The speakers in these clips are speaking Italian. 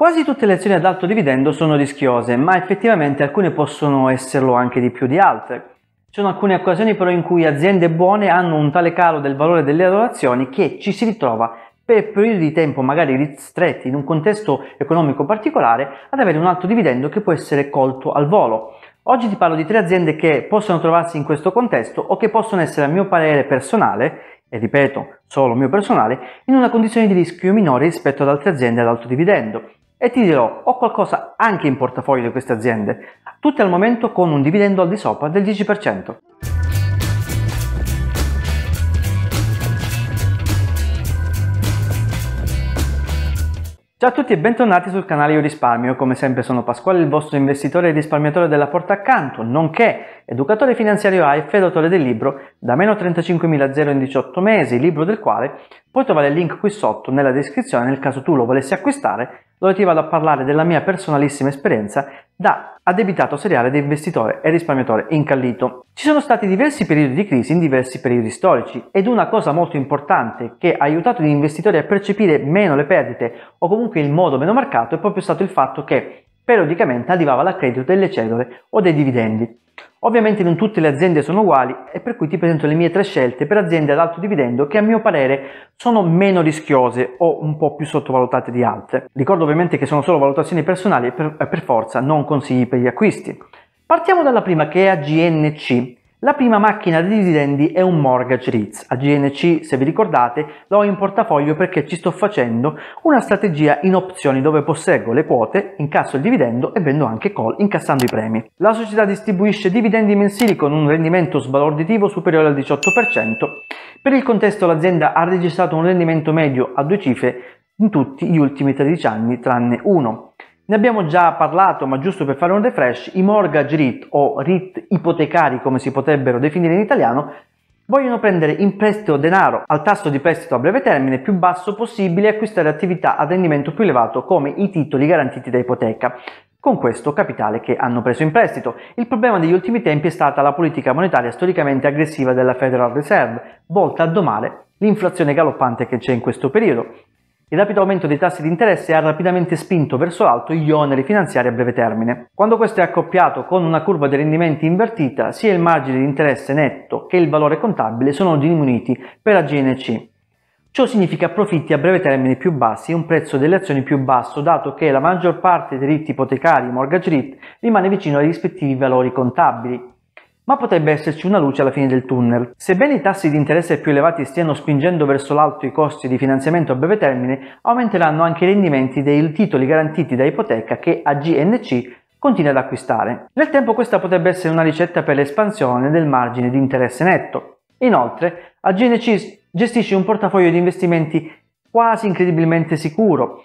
Quasi tutte le azioni ad alto dividendo sono rischiose, ma effettivamente alcune possono esserlo anche di più di altre. Ci sono alcune occasioni però in cui aziende buone hanno un tale calo del valore delle loro azioni che ci si ritrova per periodi di tempo magari ristretti in un contesto economico particolare ad avere un alto dividendo che può essere colto al volo. Oggi ti parlo di tre aziende che possono trovarsi in questo contesto o che possono essere a mio parere personale, e ripeto solo mio personale, in una condizione di rischio minore rispetto ad altre aziende ad alto dividendo. E ti dirò, ho qualcosa anche in portafoglio di queste aziende, tutte al momento con un dividendo al di sopra del 10%. Ciao a tutti e bentornati sul canale Io Risparmio, come sempre sono Pasquale, il vostro investitore e risparmiatore della porta accanto, nonché educatore finanziario AIF ed autore del libro Da meno 35.000 in 18 mesi, libro del quale puoi trovare il link qui sotto nella descrizione nel caso tu lo volessi acquistare dove ti vado a parlare della mia personalissima esperienza da addebitato seriale di investitore e risparmiatore incallito. Ci sono stati diversi periodi di crisi in diversi periodi storici ed una cosa molto importante che ha aiutato gli investitori a percepire meno le perdite o comunque in modo meno marcato è proprio stato il fatto che periodicamente arrivava l'accredito delle cedole o dei dividendi. Ovviamente non tutte le aziende sono uguali e per cui ti presento le mie tre scelte per aziende ad alto dividendo che a mio parere sono meno rischiose o un po' più sottovalutate di altre. Ricordo ovviamente che sono solo valutazioni personali e per, per forza non consigli per gli acquisti. Partiamo dalla prima che è AGNC, la prima macchina di dividendi è un mortgage REITs. A GNC, se vi ricordate, l'ho in portafoglio perché ci sto facendo una strategia in opzioni dove posseggo le quote, incasso il dividendo e vendo anche call incassando i premi. La società distribuisce dividendi mensili con un rendimento sbalorditivo superiore al 18%. Per il contesto l'azienda ha registrato un rendimento medio a due cifre in tutti gli ultimi 13 anni tranne uno. Ne abbiamo già parlato, ma giusto per fare un refresh, i mortgage REIT o REIT ipotecari come si potrebbero definire in italiano vogliono prendere in prestito denaro al tasso di prestito a breve termine più basso possibile e acquistare attività a rendimento più elevato come i titoli garantiti da ipoteca con questo capitale che hanno preso in prestito. Il problema degli ultimi tempi è stata la politica monetaria storicamente aggressiva della Federal Reserve, volta a domare l'inflazione galoppante che c'è in questo periodo. Il rapido aumento dei tassi di interesse ha rapidamente spinto verso l'alto gli oneri finanziari a breve termine. Quando questo è accoppiato con una curva dei rendimenti invertita, sia il margine di interesse netto che il valore contabile sono diminuiti per la GNC. Ciò significa profitti a breve termine più bassi e un prezzo delle azioni più basso, dato che la maggior parte dei diritti ipotecari mortgage REIT rimane vicino ai rispettivi valori contabili, ma potrebbe esserci una luce alla fine del tunnel. Sebbene i tassi di interesse più elevati stiano spingendo verso l'alto i costi di finanziamento a breve termine, aumenteranno anche i rendimenti dei titoli garantiti da ipoteca che AGNC continua ad acquistare. Nel tempo questa potrebbe essere una ricetta per l'espansione del margine di interesse netto. Inoltre, AGNC gestisce un portafoglio di investimenti quasi incredibilmente sicuro,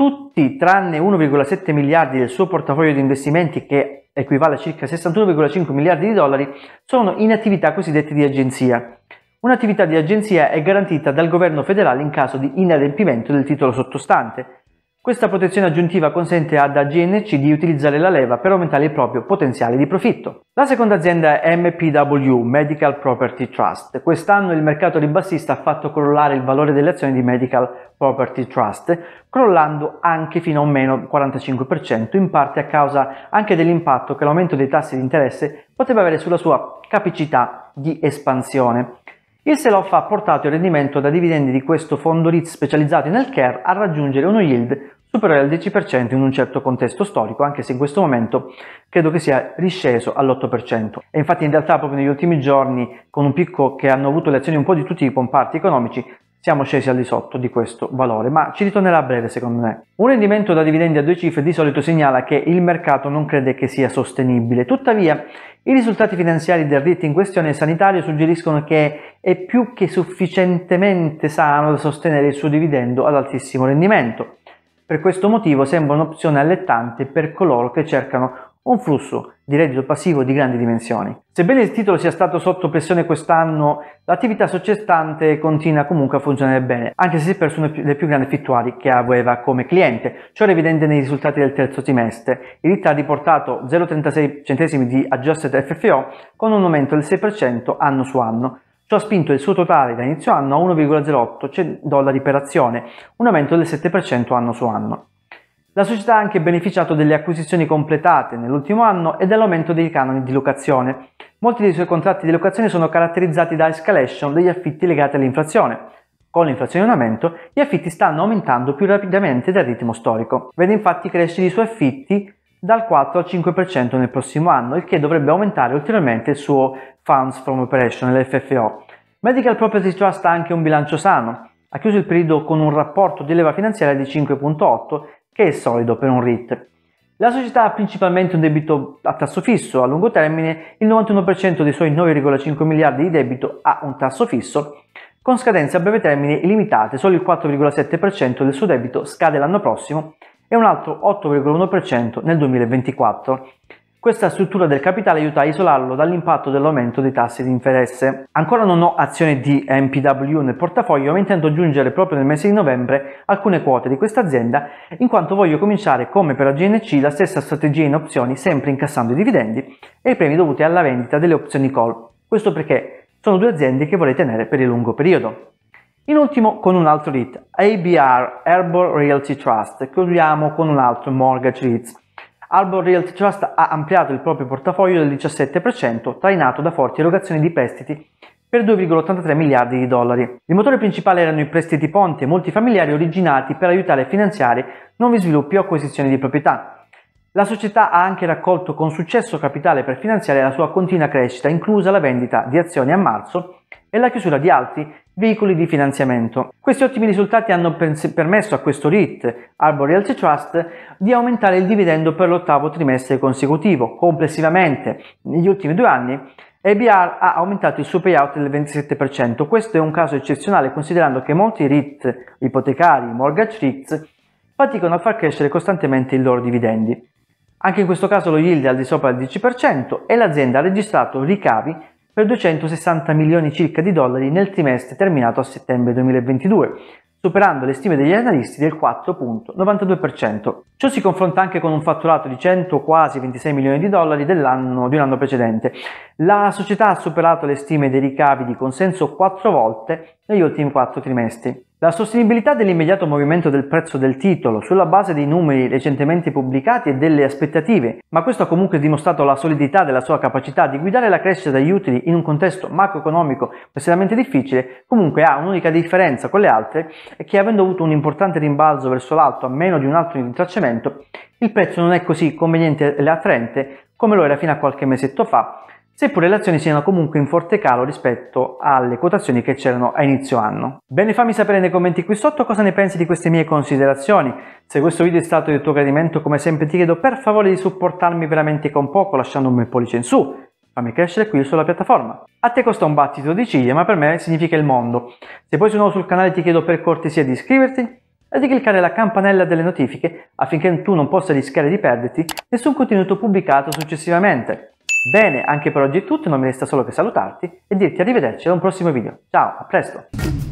tutti tranne 1,7 miliardi del suo portafoglio di investimenti che equivale a circa 61,5 miliardi di dollari sono in attività cosiddette di agenzia. Un'attività di agenzia è garantita dal governo federale in caso di inadempimento del titolo sottostante questa protezione aggiuntiva consente ad AGNC di utilizzare la leva per aumentare il proprio potenziale di profitto. La seconda azienda è MPW, Medical Property Trust. Quest'anno il mercato ribassista ha fatto crollare il valore delle azioni di Medical Property Trust, crollando anche fino a un meno 45%, in parte a causa anche dell'impatto che l'aumento dei tassi di interesse poteva avere sulla sua capacità di espansione. Il sell-off ha portato il rendimento da dividendi di questo fondo REIT specializzato nel care a raggiungere uno yield superiore al 10% in un certo contesto storico, anche se in questo momento credo che sia risceso all'8%. E infatti in realtà proprio negli ultimi giorni, con un picco che hanno avuto le azioni un po' di tutti i comparti economici, siamo scesi al di sotto di questo valore, ma ci ritornerà a breve secondo me. Un rendimento da dividendi a due cifre di solito segnala che il mercato non crede che sia sostenibile, tuttavia i risultati finanziari del RIT in questione sanitario suggeriscono che è più che sufficientemente sano da sostenere il suo dividendo ad altissimo rendimento. Per questo motivo sembra un'opzione allettante per coloro che cercano un flusso di reddito passivo di grandi dimensioni. Sebbene il titolo sia stato sotto pressione quest'anno, l'attività soccestante continua comunque a funzionare bene, anche se si è perso una delle più grandi fittuari che aveva come cliente. Ciò era evidente nei risultati del terzo trimestre. Il RIT ha riportato 0,36 centesimi di adjusted FFO con un aumento del 6% anno su anno. Ciò ha spinto il suo totale da inizio anno a 1,08 dollari per azione, un aumento del 7% anno su anno. La società ha anche beneficiato delle acquisizioni completate nell'ultimo anno e dell'aumento dei canoni di locazione. Molti dei suoi contratti di locazione sono caratterizzati da escalation degli affitti legati all'inflazione. Con l'inflazione in aumento, gli affitti stanno aumentando più rapidamente del ritmo storico. Vede infatti crescere i suoi affitti dal 4 al 5% nel prossimo anno, il che dovrebbe aumentare ulteriormente il suo Funds from Operation, l'FFO. Medical Property Trust ha anche un bilancio sano. Ha chiuso il periodo con un rapporto di leva finanziaria di 5.8 che è solido per un REIT. La società ha principalmente un debito a tasso fisso a lungo termine, il 91% dei suoi 9,5 miliardi di debito ha un tasso fisso, con scadenze a breve termine illimitate, solo il 4,7% del suo debito scade l'anno prossimo e un altro 8,1% nel 2024. Questa struttura del capitale aiuta a isolarlo dall'impatto dell'aumento dei tassi di interesse. Ancora non ho azioni di MPW nel portafoglio, ma intendo aggiungere proprio nel mese di novembre alcune quote di questa azienda, in quanto voglio cominciare come per la GNC la stessa strategia in opzioni, sempre incassando i dividendi e i premi dovuti alla vendita delle opzioni call. Questo perché sono due aziende che vorrei tenere per il lungo periodo. In ultimo con un altro REIT, ABR Herbal Realty Trust, che usiamo con un altro Mortgage REIT. Albor Realty Trust ha ampliato il proprio portafoglio del 17%, trainato da forti erogazioni di prestiti per 2,83 miliardi di dollari. Il motore principale erano i prestiti ponte familiari originati per aiutare a finanziare nuovi sviluppi o acquisizioni di proprietà. La società ha anche raccolto con successo capitale per finanziare la sua continua crescita, inclusa la vendita di azioni a marzo e la chiusura di altri veicoli di finanziamento. Questi ottimi risultati hanno permesso a questo REIT, Arbor Realty Trust, di aumentare il dividendo per l'ottavo trimestre consecutivo. Complessivamente, negli ultimi due anni, ABR ha aumentato il suo payout del 27%. Questo è un caso eccezionale considerando che molti REIT ipotecari, mortgage REIT, faticano a far crescere costantemente i loro dividendi. Anche in questo caso lo yield è al di sopra del 10% e l'azienda ha registrato ricavi per 260 milioni circa di dollari nel trimestre terminato a settembre 2022, superando le stime degli analisti del 4.92%. Ciò si confronta anche con un fatturato di 100 quasi 26 milioni di dollari dell'anno di un anno precedente. La società ha superato le stime dei ricavi di consenso 4 volte negli ultimi 4 trimestri. La sostenibilità dell'immediato movimento del prezzo del titolo sulla base dei numeri recentemente pubblicati e delle aspettative, ma questo ha comunque dimostrato la solidità della sua capacità di guidare la crescita degli utili in un contesto macroeconomico estremamente difficile, comunque ha un'unica differenza con le altre, è che avendo avuto un importante rimbalzo verso l'alto a meno di un altro rintracciamento, il prezzo non è così conveniente e attraente come lo era fino a qualche mesetto fa, seppure le azioni siano comunque in forte calo rispetto alle quotazioni che c'erano a inizio anno. Bene, fammi sapere nei commenti qui sotto cosa ne pensi di queste mie considerazioni. Se questo video è stato di tuo gradimento, come sempre ti chiedo per favore di supportarmi veramente con poco lasciando un bel pollice in su. Fammi crescere qui sulla piattaforma. A te costa un battito di ciglia, ma per me significa il mondo. Se poi sei nuovo sul canale ti chiedo per cortesia di iscriverti e di cliccare la campanella delle notifiche affinché tu non possa rischiare di perderti nessun contenuto pubblicato successivamente. Bene, anche per oggi è tutto, non mi resta solo che salutarti e dirti arrivederci ad un prossimo video. Ciao, a presto!